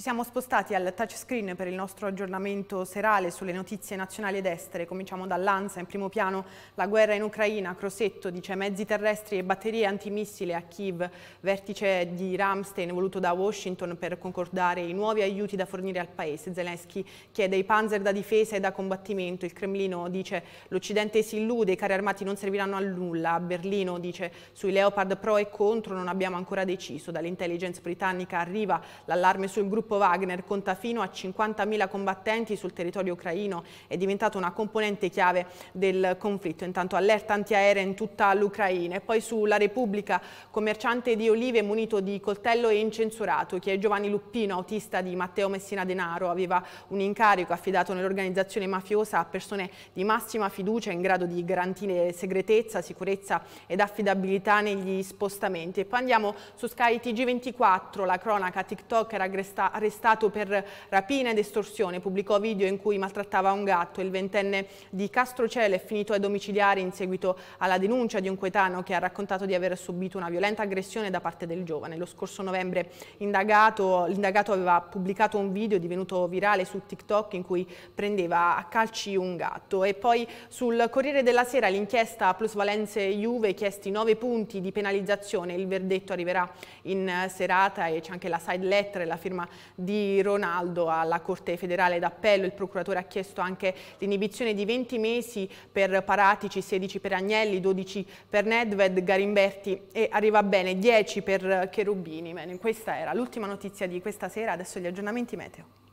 Ci siamo spostati al touchscreen per il nostro aggiornamento serale sulle notizie nazionali ed estere. Cominciamo dall'ANSA, in primo piano la guerra in Ucraina, Crosetto dice mezzi terrestri e batterie antimissile a Kiev, vertice di Ramstein voluto da Washington per concordare i nuovi aiuti da fornire al paese. Zelensky chiede i panzer da difesa e da combattimento, il Cremlino dice l'Occidente si illude, i carri armati non serviranno a nulla, Berlino dice sui Leopard pro e contro non abbiamo ancora deciso, dall'intelligence britannica arriva l'allarme sul gruppo gruppo Wagner conta fino a 50.000 combattenti sul territorio ucraino, è diventato una componente chiave del conflitto. Intanto allerta antiaerea in tutta l'Ucraina. E poi sulla Repubblica, commerciante di olive munito di coltello e incensurato, che è Giovanni Luppino, autista di Matteo Messina Denaro, aveva un incarico affidato nell'organizzazione mafiosa a persone di massima fiducia in grado di garantire segretezza, sicurezza ed affidabilità negli spostamenti. E poi andiamo su Sky TG24, la cronaca TikTok era aggressata arrestato per rapina ed estorsione, pubblicò video in cui maltrattava un gatto. Il ventenne di Castrocele è finito ai domiciliari in seguito alla denuncia di un coetano che ha raccontato di aver subito una violenta aggressione da parte del giovane. Lo scorso novembre l'indagato aveva pubblicato un video divenuto virale su TikTok in cui prendeva a calci un gatto. E poi sul Corriere della Sera l'inchiesta plusvalenze Juve chiesti 9 punti di penalizzazione. Il verdetto arriverà in serata e c'è anche la side letter e la firma di Ronaldo alla Corte federale d'appello. Il procuratore ha chiesto anche l'inibizione di 20 mesi per Paratici, 16 per Agnelli, 12 per Nedved, Garimberti e arriva bene 10 per Cherubini. Bene, questa era l'ultima notizia di questa sera, adesso gli aggiornamenti meteo.